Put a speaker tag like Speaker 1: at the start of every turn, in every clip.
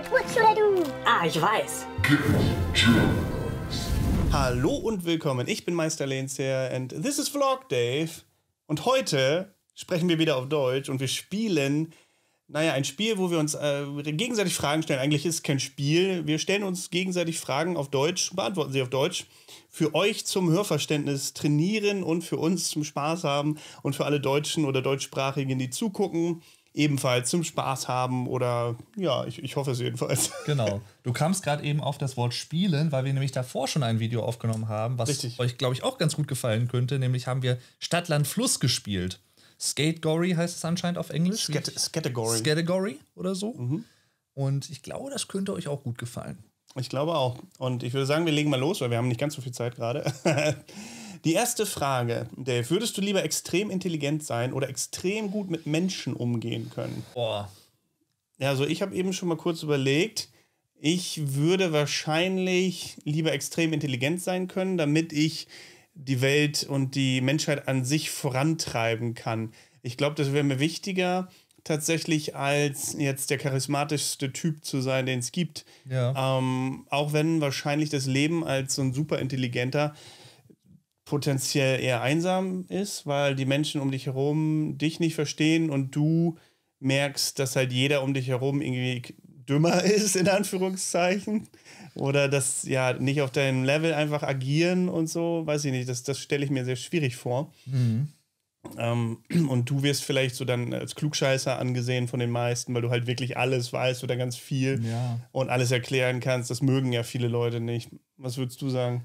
Speaker 1: hurt. What should I do? Ah,
Speaker 2: ich weiß. Hallo und willkommen. Ich bin Meister Lehnsherr and this is Vlog Dave. Und heute sprechen wir wieder auf Deutsch und wir spielen, naja, ein Spiel, wo wir uns äh, gegenseitig Fragen stellen. Eigentlich ist es kein Spiel. Wir stellen uns gegenseitig Fragen auf Deutsch, beantworten sie auf Deutsch. Für euch zum Hörverständnis trainieren und für uns zum Spaß haben und für alle Deutschen oder Deutschsprachigen, die zugucken ebenfalls zum Spaß haben oder
Speaker 1: ja, ich, ich hoffe es jedenfalls. Genau. Du kamst gerade eben auf das Wort Spielen, weil wir nämlich davor schon ein Video aufgenommen haben, was Richtig. euch, glaube ich, auch ganz gut gefallen könnte. Nämlich haben wir Stadtland Fluss gespielt. Skategory heißt es anscheinend auf Englisch. Skategory. Skategory oder so. Mhm. Und ich glaube, das könnte euch auch gut gefallen. Ich glaube auch. Und ich würde sagen, wir legen
Speaker 2: mal los, weil wir haben nicht ganz so viel Zeit gerade. Die erste Frage, Dave, würdest du lieber extrem intelligent sein oder extrem gut mit Menschen umgehen können? Boah. Ja, Also ich habe eben schon mal kurz überlegt, ich würde wahrscheinlich lieber extrem intelligent sein können, damit ich die Welt und die Menschheit an sich vorantreiben kann. Ich glaube, das wäre mir wichtiger, tatsächlich als jetzt der charismatischste Typ zu sein, den es gibt. Ja. Ähm, auch wenn wahrscheinlich das Leben als so ein super intelligenter potenziell eher einsam ist, weil die Menschen um dich herum dich nicht verstehen und du merkst, dass halt jeder um dich herum irgendwie dümmer ist, in Anführungszeichen. Oder dass ja nicht auf deinem Level einfach agieren und so, weiß ich nicht, das, das stelle ich mir sehr schwierig vor. Mhm. Ähm, und du wirst vielleicht so dann als Klugscheißer angesehen von den meisten, weil du halt wirklich alles weißt oder ganz viel ja. und alles erklären kannst. Das mögen ja viele Leute nicht. Was würdest
Speaker 1: du sagen?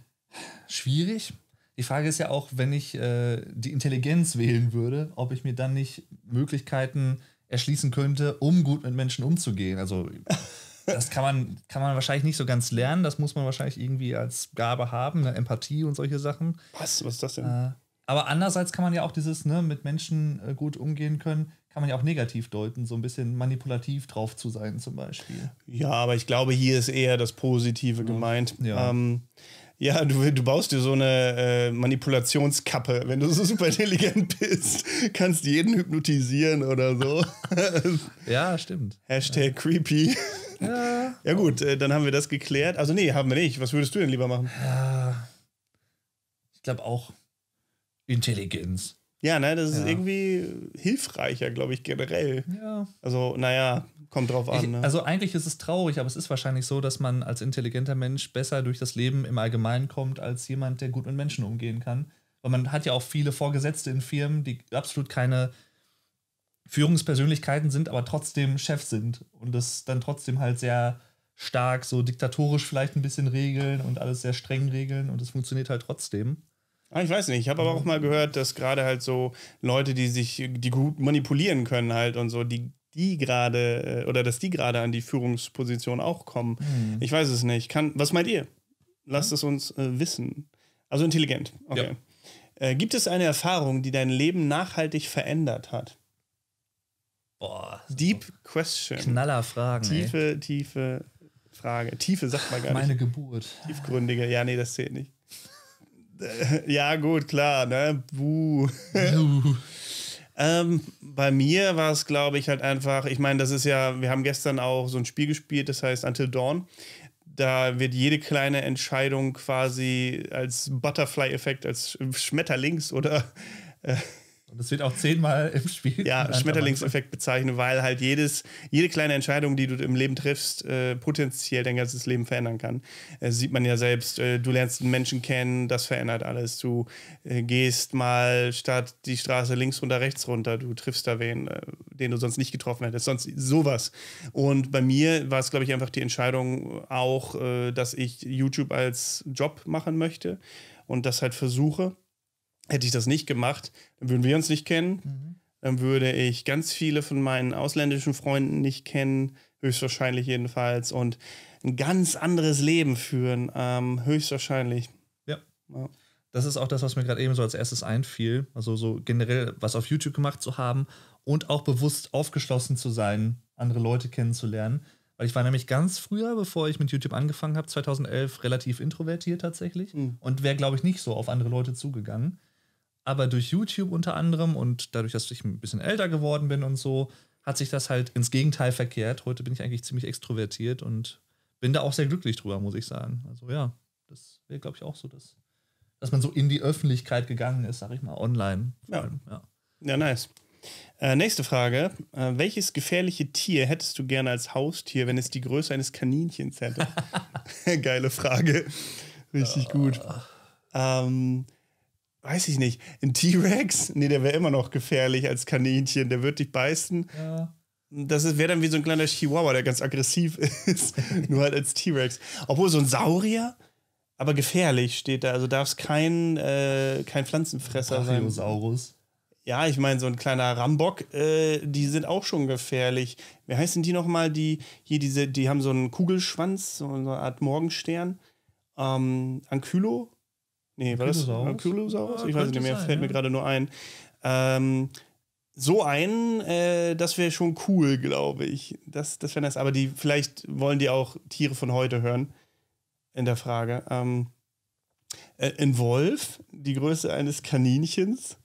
Speaker 1: Schwierig. Die Frage ist ja auch, wenn ich äh, die Intelligenz wählen würde, ob ich mir dann nicht Möglichkeiten erschließen könnte, um gut mit Menschen umzugehen. Also das kann man, kann man wahrscheinlich nicht so ganz lernen. Das muss man wahrscheinlich irgendwie als Gabe haben, eine Empathie und solche Sachen. Was? Was ist das denn? Äh, aber andererseits kann man ja auch dieses ne, mit Menschen äh, gut umgehen können, kann man ja auch negativ deuten, so ein bisschen manipulativ drauf zu sein zum Beispiel. Ja,
Speaker 2: aber ich glaube, hier ist eher das Positive gemeint. Ja. Ähm, ja, du, du baust dir so eine äh, Manipulationskappe. Wenn du so super intelligent bist, kannst du jeden hypnotisieren oder so.
Speaker 1: ja, stimmt.
Speaker 2: Hashtag ja. creepy. Ja. ja gut, äh, dann haben wir das geklärt. Also nee, haben wir nicht. Was würdest du denn lieber machen?
Speaker 1: Ja, ich glaube auch Intelligenz.
Speaker 2: Ja, ne, das ist ja. irgendwie hilfreicher, glaube ich, generell. Ja. Also, naja, kommt drauf an. Ne? Ich, also,
Speaker 1: eigentlich ist es traurig, aber es ist wahrscheinlich so, dass man als intelligenter Mensch besser durch das Leben im Allgemeinen kommt, als jemand, der gut mit Menschen umgehen kann. Weil man hat ja auch viele Vorgesetzte in Firmen, die absolut keine Führungspersönlichkeiten sind, aber trotzdem Chef sind. Und das dann trotzdem halt sehr stark, so diktatorisch vielleicht ein bisschen regeln und alles sehr streng regeln. Und es funktioniert halt trotzdem.
Speaker 2: Ah, ich weiß nicht. Ich habe aber auch mal gehört, dass gerade halt so Leute, die sich, die gut manipulieren können halt und so, die die gerade äh, oder dass die gerade an die Führungsposition auch kommen. Hm. Ich weiß es nicht. Kann, was meint ihr? Lasst es uns äh, wissen. Also intelligent. Okay. Ja. Äh, gibt es eine Erfahrung, die dein Leben nachhaltig verändert hat? Boah. Deep question. Knaller Knallerfragen. Tiefe, ey. tiefe Frage. Tiefe sagt man gar Meine nicht. Meine Geburt. Tiefgründige. Ja, nee, das zählt nicht. ja, gut, klar, ne? Buh. ähm, bei mir war es, glaube ich, halt einfach, ich meine, das ist ja, wir haben gestern auch so ein Spiel gespielt, das heißt Until Dawn. Da wird jede kleine Entscheidung quasi als Butterfly-Effekt, als Schmetterlings- oder äh,
Speaker 1: und das wird auch zehnmal im Spiel. Ja, Schmetterlingseffekt
Speaker 2: bezeichnen, weil halt jedes, jede kleine Entscheidung, die du im Leben triffst, äh, potenziell dein ganzes Leben verändern kann. Äh, sieht man ja selbst. Äh, du lernst einen Menschen kennen, das verändert alles. Du äh, gehst mal statt die Straße links runter, rechts runter. Du triffst da wen, äh, den du sonst nicht getroffen hättest. Sonst sowas. Und bei mir war es, glaube ich, einfach die Entscheidung auch, äh, dass ich YouTube als Job machen möchte und das halt versuche Hätte ich das nicht gemacht, dann würden wir uns nicht kennen. Mhm. Dann würde ich ganz viele von meinen ausländischen Freunden nicht kennen, höchstwahrscheinlich jedenfalls, und ein ganz anderes Leben führen, ähm,
Speaker 1: höchstwahrscheinlich. Ja. ja. Das ist auch das, was mir gerade eben so als erstes einfiel. Also so generell was auf YouTube gemacht zu haben und auch bewusst aufgeschlossen zu sein, andere Leute kennenzulernen. Weil ich war nämlich ganz früher, bevor ich mit YouTube angefangen habe, 2011, relativ introvertiert tatsächlich. Mhm. Und wäre, glaube ich, nicht so auf andere Leute zugegangen. Aber durch YouTube unter anderem und dadurch, dass ich ein bisschen älter geworden bin und so, hat sich das halt ins Gegenteil verkehrt. Heute bin ich eigentlich ziemlich extrovertiert und bin da auch sehr glücklich drüber, muss ich sagen. Also ja, das wäre, glaube ich, auch so, dass, dass man so in die Öffentlichkeit gegangen ist, sag ich mal, online. Ja. ja.
Speaker 2: ja. nice. Äh, nächste Frage. Äh, welches gefährliche Tier hättest du gerne als Haustier, wenn es die Größe eines Kaninchens hätte? Geile Frage. Richtig gut. Ah. Ähm, weiß ich nicht, ein T-Rex, nee, der wäre immer noch gefährlich als Kaninchen, der wird dich beißen. Ja. Das wäre dann wie so ein kleiner Chihuahua, der ganz aggressiv ist, nur halt als T-Rex. Obwohl so ein Saurier, aber gefährlich steht da. Also darf es kein, äh, kein Pflanzenfresser sein. Brachiosaurus. Ja, ich meine, so ein kleiner Rambock, äh, die sind auch schon gefährlich. Wie heißen die nochmal? Die, hier diese, die haben so einen Kugelschwanz, so eine Art Morgenstern. Ähm, Ankylo Nee, war das Ankylosaurus? Ich weiß nicht mehr, fällt ja. mir gerade nur ein. Ähm, so ein, äh, das wäre schon cool, glaube ich. Das, das wäre das. Aber die, vielleicht wollen die auch Tiere von heute hören in der Frage. Ähm, äh, ein Wolf, die Größe eines Kaninchens.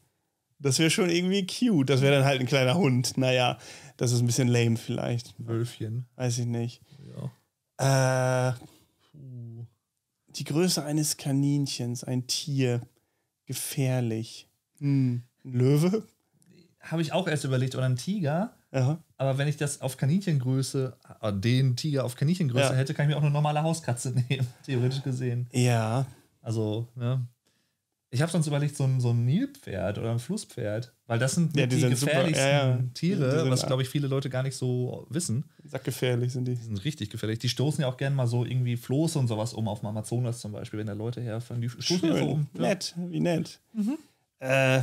Speaker 2: Das wäre schon irgendwie cute. Das wäre dann halt ein kleiner Hund. Naja, das ist ein bisschen lame vielleicht. Wölfchen. Weiß ich nicht. Ja. Äh, die Größe eines Kaninchens, ein Tier, gefährlich. Hm. Ein Löwe?
Speaker 1: Habe ich auch erst überlegt, oder ein Tiger. Aha. Aber wenn ich das auf Kaninchengröße, äh, den Tiger auf Kaninchengröße ja. hätte, kann ich mir auch eine normale Hauskatze nehmen, theoretisch gesehen. Ja. Also, ne? Ich habe sonst überlegt, so ein, so ein Nilpferd oder ein Flusspferd, weil das sind ja, die, die sind gefährlichsten super, ja, ja. Tiere, die was glaube ich viele Leute gar nicht so wissen. Sag gefährlich sind die. Die sind richtig gefährlich. Die stoßen ja auch gerne mal so irgendwie Floße und sowas um, auf dem Amazonas zum Beispiel, wenn da Leute herfangen. Die stoßen Schön. ja so um. Nett, wie nett. Mhm. Äh,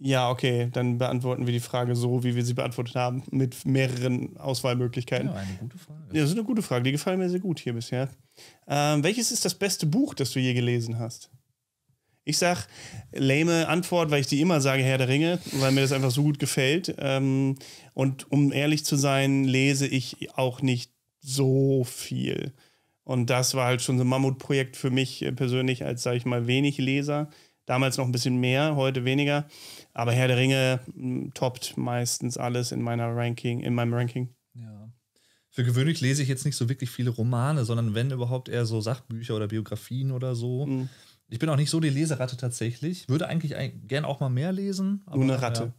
Speaker 2: ja, okay, dann beantworten wir die Frage so, wie wir sie beantwortet haben, mit mehreren Auswahlmöglichkeiten. Ja, eine gute Frage. Ja, das ist eine gute Frage. Die gefallen mir sehr gut hier bisher. Ähm, welches ist das beste Buch, das du je gelesen hast? Ich sage, lame Antwort, weil ich die immer sage, Herr der Ringe, weil mir das einfach so gut gefällt. Ähm, und um ehrlich zu sein, lese ich auch nicht so viel. Und das war halt schon so ein Mammutprojekt für mich äh, persönlich als, sage ich mal, wenig Leser. Damals noch ein bisschen mehr, heute weniger. Aber Herr der Ringe toppt meistens alles in meiner Ranking, in meinem Ranking. Ja.
Speaker 1: Für gewöhnlich lese ich jetzt nicht so wirklich viele Romane, sondern wenn überhaupt eher so Sachbücher oder Biografien oder so. Mhm. Ich bin auch nicht so die Leseratte tatsächlich. Würde eigentlich gern auch mal mehr lesen. nur eine Ratte.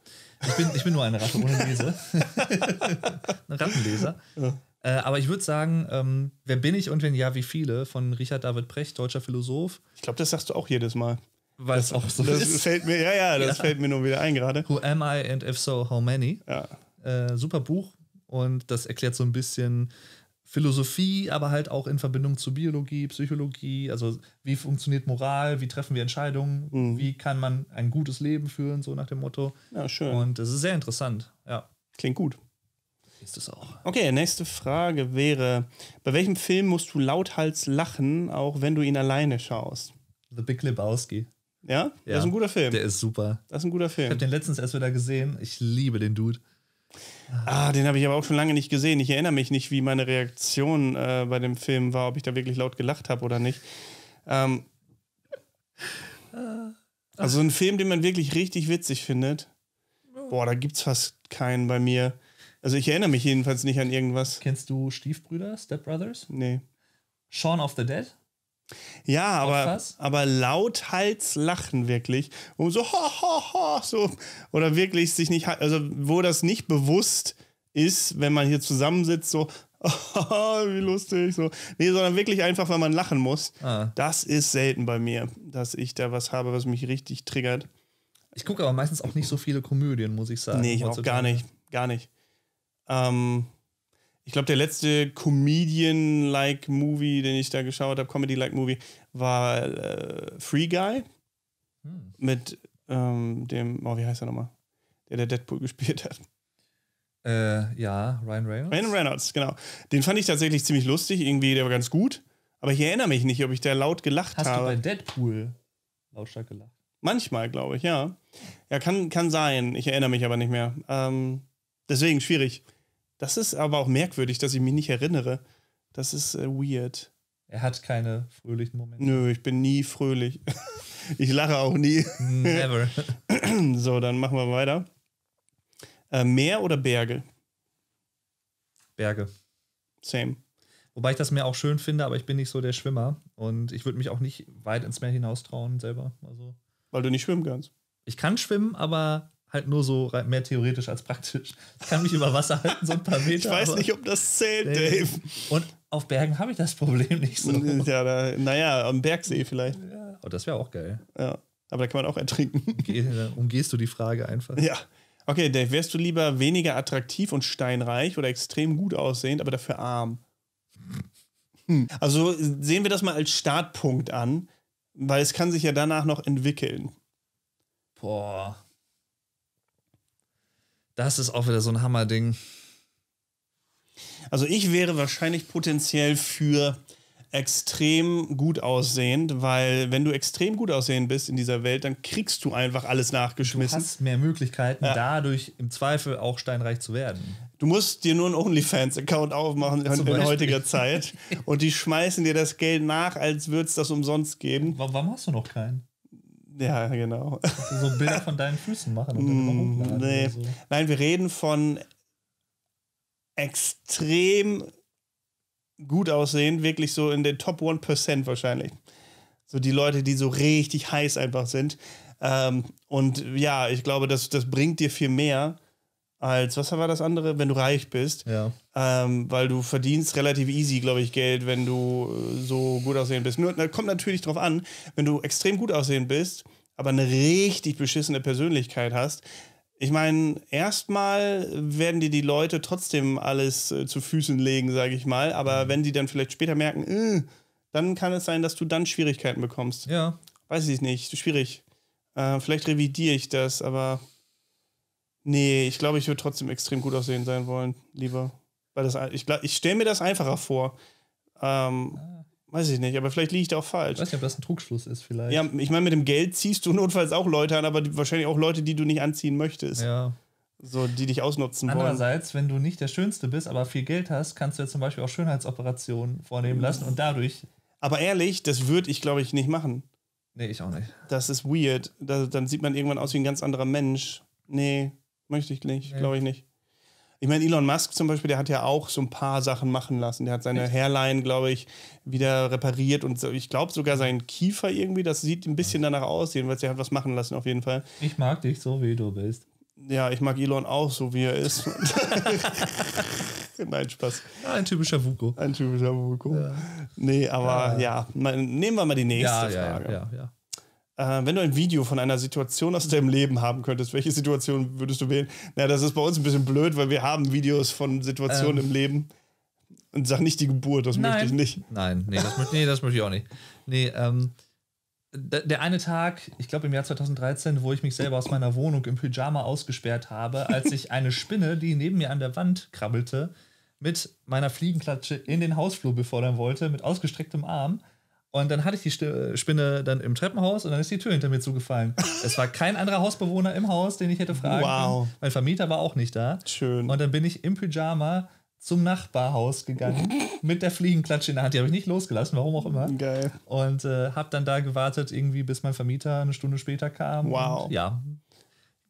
Speaker 1: Ja. Ich, bin, ich bin nur eine Ratte ohne Lese. ein Rattenleser. Ja. Äh, aber ich würde sagen, ähm, wer bin ich und wenn ja, wie viele? Von Richard David Precht, deutscher Philosoph. Ich glaube, das sagst du auch jedes Mal. Weil das, es auch so das ist. fällt mir, ja, ja, das ja. fällt mir nur wieder ein gerade. Who am I and if so, how many? Ja. Äh, super Buch und das erklärt so ein bisschen Philosophie, aber halt auch in Verbindung zu Biologie, Psychologie, also wie funktioniert Moral, wie treffen wir Entscheidungen, mhm. wie kann man ein gutes Leben führen, so nach dem Motto. Ja, schön. Und es ist sehr interessant, ja. Klingt gut. Ist es auch. Okay,
Speaker 2: nächste Frage wäre: Bei welchem Film musst du lauthals lachen, auch wenn du ihn alleine
Speaker 1: schaust? The Big Lebowski. Ja? ja? Das ist ein guter Film. Der ist super. Das ist ein guter Film. Ich habe den letztens erst wieder gesehen. Ich liebe den Dude. Ah, den habe ich aber auch schon lange nicht gesehen. Ich erinnere
Speaker 2: mich nicht, wie meine Reaktion äh, bei dem Film war, ob ich da wirklich laut gelacht habe oder nicht. Ähm, also ein Film, den man wirklich richtig witzig findet. Boah, da gibt's fast keinen bei mir. Also ich erinnere mich jedenfalls nicht an irgendwas.
Speaker 1: Kennst du Stiefbrüder, Step Brothers? Nee. Shaun of the Dead?
Speaker 2: Ja, aber, aber lauthals lachen wirklich. Und so, ha, ha, ha, so. Oder wirklich sich nicht, also wo das nicht bewusst ist, wenn man hier zusammensitzt, so, oh, wie lustig, so. Nee, sondern wirklich einfach, weil man lachen muss. Ah. Das ist selten bei mir, dass ich da was habe, was mich richtig triggert.
Speaker 1: Ich gucke aber meistens auch nicht so viele Komödien, muss ich sagen. Nee, ich auch gar nicht,
Speaker 2: gar nicht. Ähm, ich glaube, der letzte Comedian-like Movie, den ich da geschaut habe, Comedy-like Movie, war äh, Free Guy hm. mit ähm, dem, oh, wie heißt er nochmal? Der, der Deadpool gespielt hat. Äh, ja, Ryan Reynolds. Ryan Reynolds, genau. Den fand ich tatsächlich ziemlich lustig, irgendwie, der war ganz gut. Aber ich erinnere mich nicht, ob ich da laut gelacht Hast habe. Hast du bei
Speaker 1: Deadpool lautstark gelacht?
Speaker 2: Manchmal, glaube ich, ja. Ja, kann, kann sein. Ich erinnere mich aber nicht mehr. Ähm, deswegen schwierig. Das ist aber auch merkwürdig, dass ich mich nicht erinnere. Das ist äh, weird. Er hat keine fröhlichen Momente. Nö, ich bin nie fröhlich. ich lache auch nie. Never. so, dann machen
Speaker 1: wir weiter. Äh, Meer oder Berge? Berge. Same. Wobei ich das Meer auch schön finde, aber ich bin nicht so der Schwimmer. Und ich würde mich auch nicht weit ins Meer hinaus trauen selber. Also, Weil du nicht schwimmen kannst. Ich kann schwimmen, aber halt nur so mehr theoretisch als praktisch. Ich kann mich über Wasser halten, so ein paar Meter. Ich weiß nicht, ob das zählt, Dave. Dave. Und auf Bergen habe ich das Problem nicht so. Ja, da, naja, am Bergsee vielleicht. Ja, oh, das wäre auch geil. Ja, aber da kann man auch ertrinken. Umge äh, umgehst du die Frage einfach. Ja.
Speaker 2: Okay, Dave, wärst du lieber weniger attraktiv und steinreich oder extrem gut aussehend, aber dafür arm? Hm. Also sehen wir das mal als Startpunkt an, weil es kann sich ja danach noch entwickeln.
Speaker 1: Boah. Das ist auch wieder so ein Hammerding.
Speaker 2: Also ich wäre wahrscheinlich potenziell für extrem gut aussehend, weil wenn du extrem gut aussehend bist in dieser Welt, dann kriegst du einfach alles nachgeschmissen. Du hast mehr
Speaker 1: Möglichkeiten, ja. dadurch im Zweifel auch steinreich zu werden.
Speaker 2: Du musst dir nur einen OnlyFans-Account aufmachen in, in heutiger Zeit und die schmeißen dir das Geld nach, als würde es das umsonst geben. Warum hast du noch keinen? Ja, genau.
Speaker 1: So Bilder von deinen Füßen machen und dann immer mm, hochladen. Nee. So.
Speaker 2: Nein, wir reden von extrem gut aussehen, wirklich so in den Top 1% wahrscheinlich. So die Leute, die so richtig heiß einfach sind. Ähm, und ja, ich glaube, das, das bringt dir viel mehr, als, was war das andere, wenn du reich bist. Ja. Ähm, weil du verdienst relativ easy, glaube ich, Geld, wenn du äh, so gut aussehen bist. Nur, kommt natürlich drauf an, wenn du extrem gut aussehen bist, aber eine richtig beschissene Persönlichkeit hast. Ich meine, erstmal werden dir die Leute trotzdem alles äh, zu Füßen legen, sage ich mal. Aber mhm. wenn die dann vielleicht später merken, äh, dann kann es sein, dass du dann Schwierigkeiten bekommst. Ja. Weiß ich nicht, schwierig. Äh, vielleicht revidiere ich das, aber Nee, ich glaube, ich würde trotzdem extrem gut aussehen sein wollen, lieber. Weil das, ich ich stelle mir das einfacher vor. Ähm, ah. Weiß ich nicht, aber vielleicht liege ich da auch falsch. Ich weiß nicht, ob das ein Trugschluss ist, vielleicht. Ja, ich meine, mit dem Geld ziehst du notfalls auch Leute an, aber die, wahrscheinlich auch Leute, die du nicht anziehen möchtest. Ja. So, die dich ausnutzen Andererseits, wollen.
Speaker 1: Andererseits, wenn du nicht der Schönste bist, aber viel Geld hast, kannst du ja zum Beispiel auch Schönheitsoperationen vornehmen lassen und dadurch. Aber ehrlich, das würde ich, glaube
Speaker 2: ich, nicht machen. Nee, ich auch nicht. Das ist weird. Da, dann sieht man irgendwann aus wie ein ganz anderer Mensch. Nee, Möchte ich nicht, nee. glaube ich nicht. Ich meine, Elon Musk zum Beispiel, der hat ja auch so ein paar Sachen machen lassen. Der hat seine Echt? Hairline, glaube ich, wieder repariert und ich glaube sogar seinen Kiefer irgendwie. Das sieht ein bisschen danach aus, jedenfalls, der hat was machen lassen auf jeden Fall.
Speaker 1: Ich mag dich so, wie du bist.
Speaker 2: Ja, ich mag Elon auch so, wie er ist. Nein, Spaß. Ja, ein typischer Vuko. Ein typischer Vuko. Ja. Nee, aber ja, ja. nehmen wir mal die nächste ja, Frage. Ja, ja, ja äh, wenn du ein Video von einer Situation aus deinem Leben haben könntest, welche Situation würdest du wählen? Na, das ist bei uns ein bisschen blöd, weil wir haben Videos von Situationen ähm. im Leben. Und sag nicht die Geburt, das Nein. möchte ich nicht. Nein, nee, das,
Speaker 1: nee, das möchte ich auch nicht. Nee, ähm, der eine Tag, ich glaube im Jahr 2013, wo ich mich selber aus meiner Wohnung im Pyjama ausgesperrt habe, als ich eine Spinne, die neben mir an der Wand krabbelte, mit meiner Fliegenklatsche in den Hausflur befördern wollte, mit ausgestrecktem Arm. Und dann hatte ich die äh, Spinne dann im Treppenhaus und dann ist die Tür hinter mir zugefallen. es war kein anderer Hausbewohner im Haus, den ich hätte fragen wow. können. Mein Vermieter war auch nicht da. Schön. Und dann bin ich im Pyjama zum Nachbarhaus gegangen mit der Fliegenklatsche in der Hand. Die habe ich nicht losgelassen, warum auch immer. Geil. Und äh, habe dann da gewartet, irgendwie, bis mein Vermieter eine Stunde später kam. Wow. Und, ja.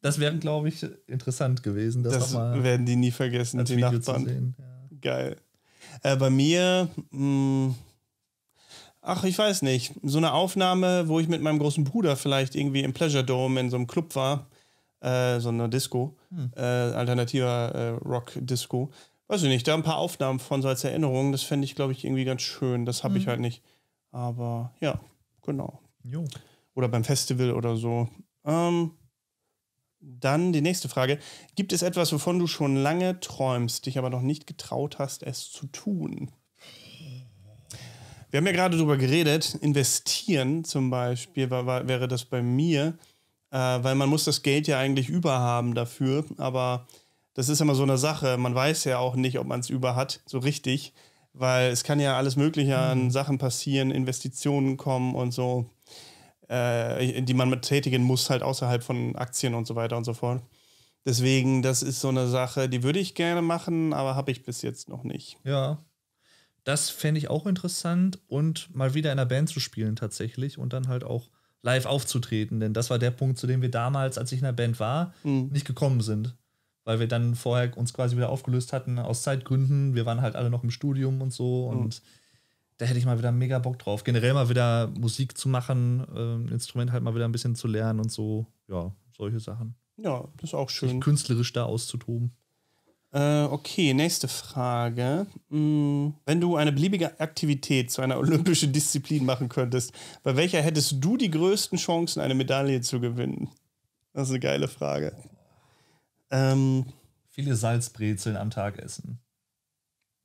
Speaker 1: Das wäre, glaube ich, interessant gewesen. Das, das werden die nie vergessen, die Video Nachbarn. Sehen, ja. Geil.
Speaker 2: Äh, bei mir. Mh, mm, Ach, ich weiß nicht. So eine Aufnahme, wo ich mit meinem großen Bruder vielleicht irgendwie im Pleasure Dome in so einem Club war, äh, so eine Disco, hm. äh, alternativer äh, Rock-Disco. Weiß ich nicht, da ein paar Aufnahmen von so als Erinnerung, das fände ich, glaube ich, irgendwie ganz schön. Das habe hm. ich halt nicht. Aber ja, genau. Jo. Oder beim Festival oder so. Ähm, dann die nächste Frage. Gibt es etwas, wovon du schon lange träumst, dich aber noch nicht getraut hast, es zu tun? Wir haben ja gerade darüber geredet, investieren zum Beispiel war, war, wäre das bei mir, äh, weil man muss das Geld ja eigentlich überhaben dafür, aber das ist immer so eine Sache, man weiß ja auch nicht, ob man es über hat, so richtig, weil es kann ja alles Mögliche an mhm. Sachen passieren, Investitionen kommen und so, äh, die man tätigen muss, halt außerhalb von Aktien und so weiter und so fort. Deswegen, das ist so eine Sache, die würde ich gerne machen, aber habe ich bis jetzt noch nicht.
Speaker 1: Ja, das fände ich auch interessant und mal wieder in einer Band zu spielen tatsächlich und dann halt auch live aufzutreten, denn das war der Punkt, zu dem wir damals, als ich in der Band war, mhm. nicht gekommen sind, weil wir dann vorher uns quasi wieder aufgelöst hatten aus Zeitgründen. Wir waren halt alle noch im Studium und so mhm. und da hätte ich mal wieder mega Bock drauf. Generell mal wieder Musik zu machen, äh, Instrument halt mal wieder ein bisschen zu lernen und so, ja, solche Sachen. Ja, das ist auch schön. Sich
Speaker 2: künstlerisch da
Speaker 1: auszutoben.
Speaker 2: Äh, okay, nächste Frage. Hm, wenn du eine beliebige Aktivität zu einer olympischen Disziplin machen könntest, bei welcher hättest du die größten Chancen, eine Medaille zu gewinnen? Das ist eine geile Frage.
Speaker 1: Ähm, Viele Salzbrezeln am Tag essen.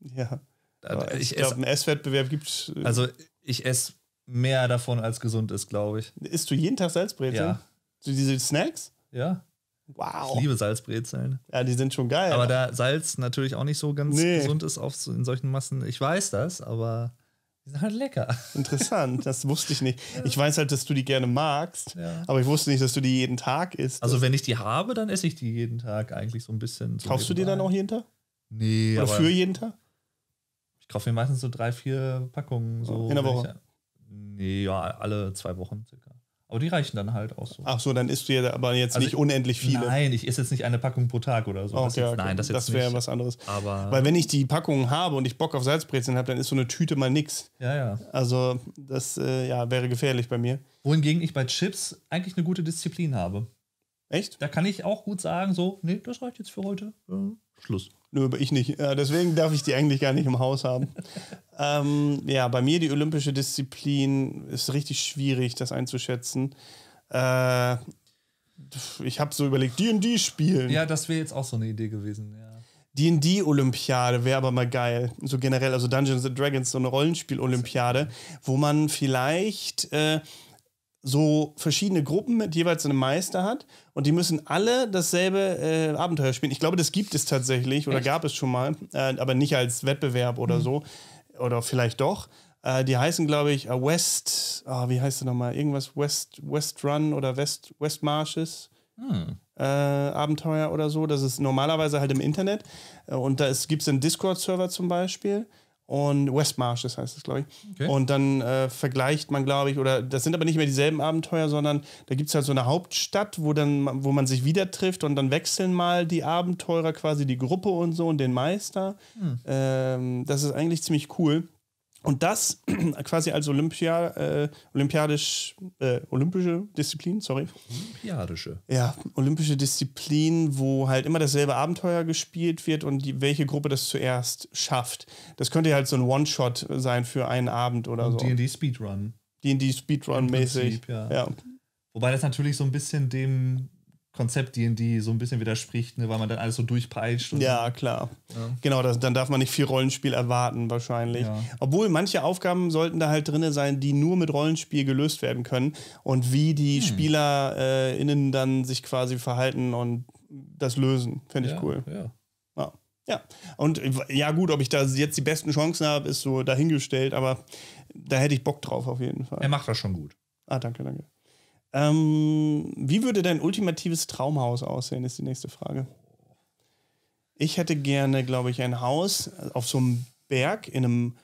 Speaker 1: Ja. Aber ich, ich glaube, einen Esswettbewerb gibt es. Äh, also, ich esse mehr davon, als gesund ist, glaube ich. Isst du jeden Tag Salzbrezeln? Ja. So diese Snacks? Ja. Wow. Ich liebe Salzbrezeln. Ja, die sind schon geil. Aber da Salz natürlich auch nicht so ganz nee. gesund ist auf, in solchen Massen. Ich weiß das, aber die sind halt lecker. Interessant, das wusste ich nicht.
Speaker 2: Ich weiß halt, dass du die gerne magst, ja. aber ich wusste nicht, dass du die jeden Tag isst.
Speaker 1: Also, wenn ich die habe, dann esse ich die jeden Tag eigentlich so ein bisschen. So Kaufst du die dann auch jeden Tag? Nee. Oder für jeden Tag? Ich kaufe mir meistens so drei, vier Packungen. So in der Woche? Ich, nee, ja, alle zwei Wochen circa. Aber die reichen dann halt auch so. Ach so, dann isst du ja aber jetzt also nicht ich, unendlich viele. Nein, ich esse jetzt nicht eine Packung pro Tag oder so. Okay, das jetzt, Nein, das, das wäre was anderes. Aber Weil wenn ich die Packung habe
Speaker 2: und ich Bock auf Salzbrezeln habe, dann ist so eine Tüte mal nix. Ja, ja. Also das äh, ja, wäre gefährlich
Speaker 1: bei mir. Wohingegen ich bei Chips eigentlich eine gute Disziplin habe. Echt? Da kann ich auch gut sagen, so, nee, das reicht jetzt für heute. Äh, Schluss. Nur ich nicht. Deswegen darf ich die eigentlich gar
Speaker 2: nicht im Haus haben. ähm, ja, bei mir die olympische Disziplin ist richtig schwierig, das einzuschätzen. Äh, ich habe so überlegt, D&D spielen.
Speaker 1: Ja, das wäre jetzt auch so eine Idee gewesen, ja.
Speaker 2: D&D-Olympiade wäre aber mal geil. So generell, also Dungeons and Dragons, so eine Rollenspiel-Olympiade, wo man vielleicht äh, so verschiedene Gruppen mit jeweils einem Meister hat und die müssen alle dasselbe äh, Abenteuer spielen. Ich glaube, das gibt es tatsächlich oder Echt? gab es schon mal, äh, aber nicht als Wettbewerb oder mhm. so oder vielleicht doch. Äh, die heißen, glaube ich, äh, West, oh, wie heißt der nochmal? Irgendwas West, West Run oder West, West Marshes. Hm. Äh, Abenteuer oder so. Das ist normalerweise halt im Internet. Äh, und da gibt es einen Discord-Server zum Beispiel und Westmarsh, das heißt es, glaube ich. Okay. Und dann äh, vergleicht man, glaube ich, oder das sind aber nicht mehr dieselben Abenteuer, sondern da gibt es halt so eine Hauptstadt, wo, dann, wo man sich wieder trifft und dann wechseln mal die Abenteurer quasi die Gruppe und so und den Meister. Hm. Ähm, das ist eigentlich ziemlich cool. Und das quasi als Olympia, äh, olympiadisch, äh, olympische Disziplin, sorry.
Speaker 1: Olympiadische. Ja,
Speaker 2: olympische Disziplin, wo halt immer dasselbe Abenteuer gespielt wird und die, welche Gruppe das zuerst schafft. Das könnte halt so ein One-Shot sein für einen Abend oder und so. D&D Speedrun. D&D Speedrun-mäßig. Ja. ja.
Speaker 1: Wobei das natürlich so ein bisschen dem Konzept D&D so ein bisschen widerspricht, ne, weil man dann alles so durchpeitscht. ja, klar. Ja. Genau, das, dann darf man nicht viel Rollenspiel
Speaker 2: erwarten wahrscheinlich. Ja. Obwohl manche Aufgaben sollten da halt drin sein, die nur mit Rollenspiel gelöst werden können und wie die hm. SpielerInnen äh, dann sich quasi verhalten und das lösen, finde ich ja, cool. Ja. Ja, und ja gut, ob ich da jetzt die besten Chancen habe, ist so dahingestellt, aber da hätte ich Bock drauf auf jeden Fall. Er
Speaker 1: macht das schon gut.
Speaker 2: Ah, danke, danke. Ähm, wie würde dein ultimatives Traumhaus aussehen, ist die nächste Frage. Ich hätte gerne, glaube ich, ein Haus auf so einem Berg, in einem,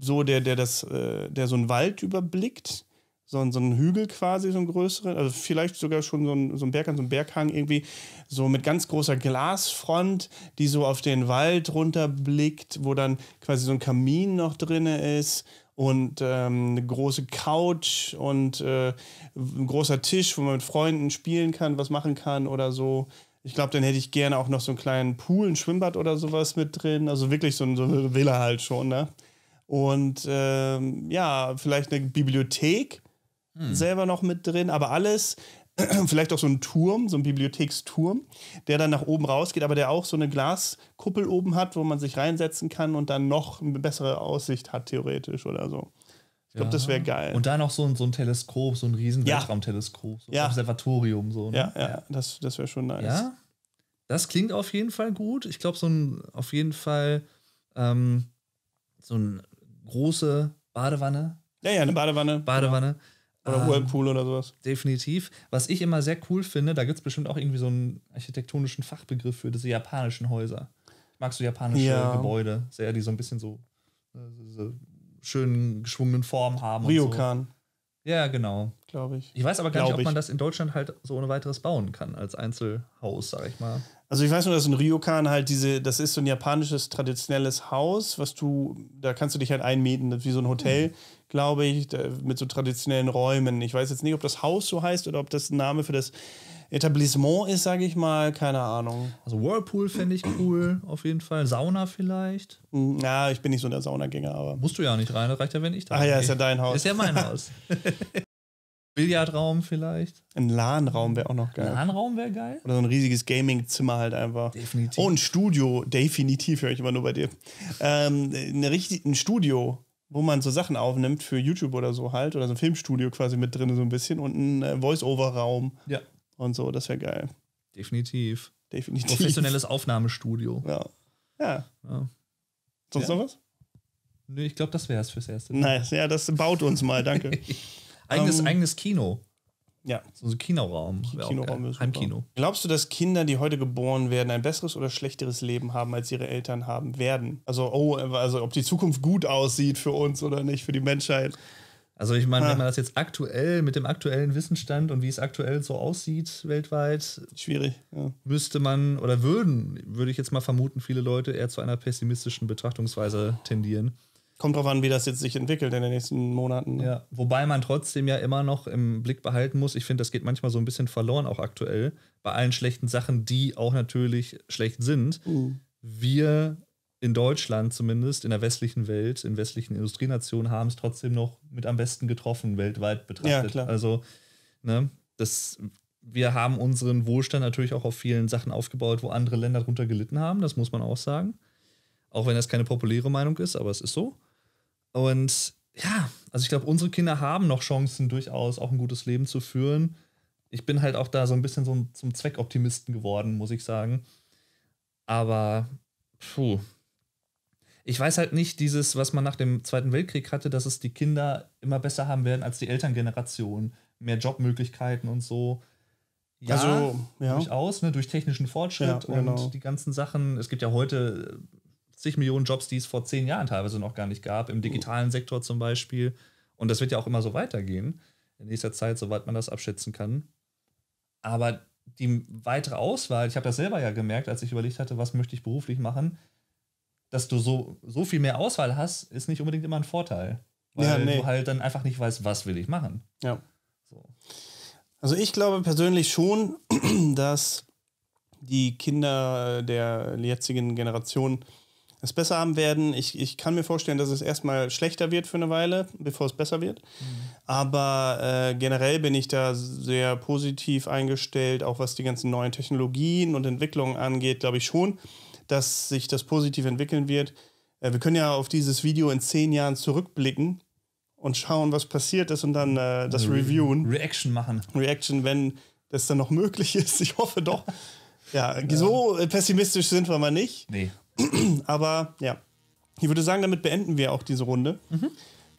Speaker 2: so der, der das, äh, der so einen Wald überblickt, so, so einen Hügel quasi, so einen größeren, also vielleicht sogar schon so ein, so ein Berg an so einem Berghang irgendwie, so mit ganz großer Glasfront, die so auf den Wald runterblickt, wo dann quasi so ein Kamin noch drin ist und ähm, eine große Couch und äh, ein großer Tisch, wo man mit Freunden spielen kann, was machen kann oder so. Ich glaube, dann hätte ich gerne auch noch so einen kleinen Pool, ein Schwimmbad oder sowas mit drin. Also wirklich so, so eine Villa halt schon, ne? Und ähm, ja, vielleicht eine Bibliothek hm. selber noch mit drin, aber alles vielleicht auch so ein Turm, so ein Bibliotheksturm, der dann nach oben rausgeht, aber der auch so eine Glaskuppel oben hat, wo man sich reinsetzen kann und dann noch eine bessere Aussicht hat, theoretisch oder so. Ich glaube, ja. das wäre geil.
Speaker 1: Und da noch so ein, so ein Teleskop, so ein riesen Weltraumteleskop, so ein ja. Observatorium. So, ne? Ja, ja, das, das wäre schon nice. Ja, das klingt auf jeden Fall gut. Ich glaube, so ein, auf jeden Fall ähm, so eine große Badewanne. Ja, ja, eine Badewanne. Badewanne. Genau. Oder ähm, Whirlpool oder sowas. Definitiv. Was ich immer sehr cool finde, da gibt es bestimmt auch irgendwie so einen architektonischen Fachbegriff für diese japanischen Häuser. Magst du japanische ja. Gebäude sehr, die so ein bisschen so, äh, so, so schönen geschwungenen Formen haben? Ryokan. So. Ja, genau. Glaube ich. Ich weiß aber gar Glaub nicht, ob man das in Deutschland halt so ohne weiteres bauen kann, als Einzelhaus, sag ich mal.
Speaker 2: Also ich weiß nur, dass in Ryokan halt diese, das ist so ein japanisches traditionelles Haus, was du, da kannst du dich halt einmieten, wie so ein Hotel, mhm. glaube ich, mit so traditionellen Räumen. Ich weiß jetzt nicht, ob das Haus so heißt oder ob das ein Name für das Etablissement ist, sage ich mal, keine Ahnung. Also Whirlpool fände ich cool, auf jeden Fall. Sauna vielleicht. Hm, na, ich bin nicht so der Saunagänger, aber.
Speaker 1: Musst du ja nicht rein, das reicht ja, wenn ich da bin. Ah ja, ist ja dein Haus. Ist ja mein
Speaker 2: Haus. Billardraum vielleicht. Ein LAN-Raum wäre auch noch geil.
Speaker 1: LAN-Raum wäre geil.
Speaker 2: Oder so ein riesiges Gaming-Zimmer halt einfach. Definitiv. Oh, ein Studio. Definitiv höre ich immer nur bei dir. Ähm, eine richtig, ein Studio, wo man so Sachen aufnimmt für YouTube oder so halt. Oder so ein Filmstudio quasi mit drin so ein bisschen. Und ein äh, Voice-Over-Raum. Ja und so. Das wäre geil.
Speaker 1: Definitiv. Definitiv. Professionelles Aufnahmestudio. Ja. Ja. ja. Sonst ja. noch was? Nö, ich glaube, das wäre es fürs Erste. Nice, ja, das baut uns mal, danke. eigenes, um, ähm, eigenes Kino. Ja. So ein Kinoraum. Kinoraum ist Heimkino. Super.
Speaker 2: Glaubst du, dass Kinder, die heute geboren werden, ein besseres oder schlechteres Leben haben, als ihre Eltern haben werden? Also, oh, also ob die Zukunft gut aussieht für uns oder nicht, für die Menschheit. Also ich meine, wenn man
Speaker 1: das jetzt aktuell mit dem aktuellen Wissensstand und wie es aktuell so aussieht weltweit, schwierig. Ja. Müsste man oder würden, würde ich jetzt mal vermuten, viele Leute eher zu einer pessimistischen Betrachtungsweise tendieren. Kommt drauf an, wie das jetzt sich entwickelt in den nächsten Monaten. Ne? Ja, wobei man trotzdem ja immer noch im Blick behalten muss. Ich finde, das geht manchmal so ein bisschen verloren, auch aktuell, bei allen schlechten Sachen, die auch natürlich schlecht sind. Uh. Wir in Deutschland zumindest, in der westlichen Welt, in westlichen Industrienationen haben es trotzdem noch mit am besten getroffen, weltweit betrachtet. Ja, klar. Also, ne, das, wir haben unseren Wohlstand natürlich auch auf vielen Sachen aufgebaut, wo andere Länder darunter gelitten haben, das muss man auch sagen. Auch wenn das keine populäre Meinung ist, aber es ist so. Und ja, also ich glaube, unsere Kinder haben noch Chancen, durchaus auch ein gutes Leben zu führen. Ich bin halt auch da so ein bisschen so zum Zweckoptimisten geworden, muss ich sagen. Aber, puh, ich weiß halt nicht, dieses, was man nach dem Zweiten Weltkrieg hatte, dass es die Kinder immer besser haben werden als die Elterngeneration. Mehr Jobmöglichkeiten und so. Ja, also, ja. durchaus, ne, durch technischen Fortschritt ja, genau. und die ganzen Sachen. Es gibt ja heute äh, zig Millionen Jobs, die es vor zehn Jahren teilweise noch gar nicht gab, im digitalen Sektor zum Beispiel. Und das wird ja auch immer so weitergehen in nächster Zeit, soweit man das abschätzen kann. Aber die weitere Auswahl, ich habe das selber ja gemerkt, als ich überlegt hatte, was möchte ich beruflich machen, dass du so, so viel mehr Auswahl hast, ist nicht unbedingt immer ein Vorteil. Weil ja, nee. du halt dann einfach nicht weißt, was will ich machen. Ja.
Speaker 2: So. Also ich glaube persönlich schon, dass die Kinder äh, der jetzigen Generation es besser haben werden. Ich, ich kann mir vorstellen, dass es erstmal schlechter wird für eine Weile, bevor es besser wird. Mhm. Aber äh, generell bin ich da sehr positiv eingestellt, auch was die ganzen neuen Technologien und Entwicklungen angeht, glaube ich schon dass sich das positiv entwickeln wird. Äh, wir können ja auf dieses Video in zehn Jahren zurückblicken und schauen, was passiert ist und dann äh, das Re reviewen. Reaction machen. Reaction, wenn das dann noch möglich ist. Ich hoffe doch. ja, ja, so pessimistisch sind wir mal nicht. Nee. Aber ja, ich würde sagen, damit beenden wir auch diese Runde. Mhm.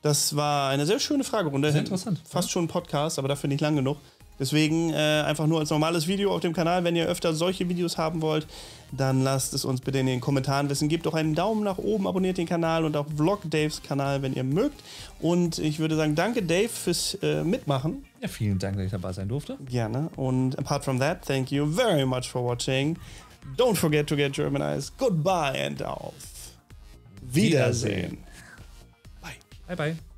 Speaker 2: Das war eine sehr schöne Fragerunde. Sehr interessant. Fast schon ein Podcast, aber dafür nicht lang genug. Deswegen äh, einfach nur als normales Video auf dem Kanal. Wenn ihr öfter solche Videos haben wollt, dann lasst es uns bitte in den Kommentaren wissen. Gebt doch einen Daumen nach oben, abonniert den Kanal und auch Vlog Daves Kanal, wenn ihr mögt. Und ich würde sagen, danke Dave fürs äh, Mitmachen.
Speaker 1: Ja, vielen Dank, dass ich dabei sein durfte.
Speaker 2: Gerne. Und apart from that, thank you very much for watching. Don't forget to get Germanized. Goodbye and auf Wiedersehen. Wiedersehen. Bye. Bye, bye.